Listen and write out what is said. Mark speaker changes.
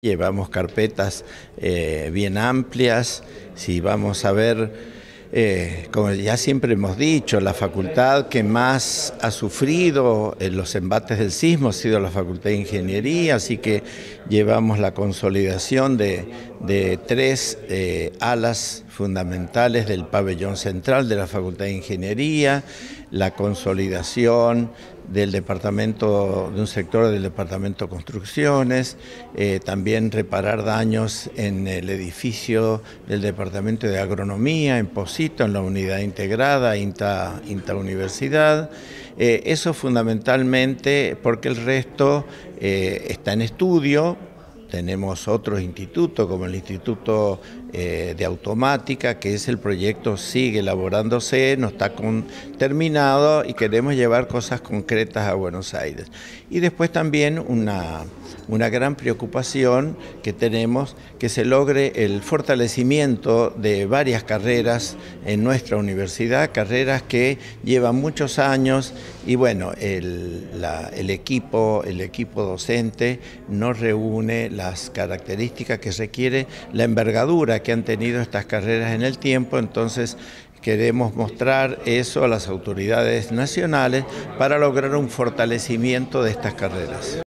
Speaker 1: Llevamos carpetas eh, bien amplias, si vamos a ver, eh, como ya siempre hemos dicho, la facultad que más ha sufrido en eh, los embates del sismo ha sido la Facultad de Ingeniería, así que llevamos la consolidación de, tres alas fundamentales del pabellón central de la Facultad de Ingeniería, la consolidación del departamento, de un sector del departamento construcciones, eh, también reparar daños en el edificio del departamento de agronomía, en Posito, en la unidad integrada, INTA, Universidad. Eh, eso fundamentalmente porque el resto eh, está en estudio, tenemos otros institutos como el Instituto eh, de Automática, que es el proyecto sigue elaborándose, no está terminado y queremos llevar cosas concretas a Buenos Aires. Y después también una, una gran preocupación que tenemos que se logre el fortalecimiento de varias carreras en nuestra universidad, carreras que llevan muchos años y bueno, el, equipo, el equipo docente nos reúne las características que requiere, la envergadura que han tenido estas carreras en el tiempo, entonces Queremos mostrar eso a las autoridades nacionales para lograr un fortalecimiento de estas carreras.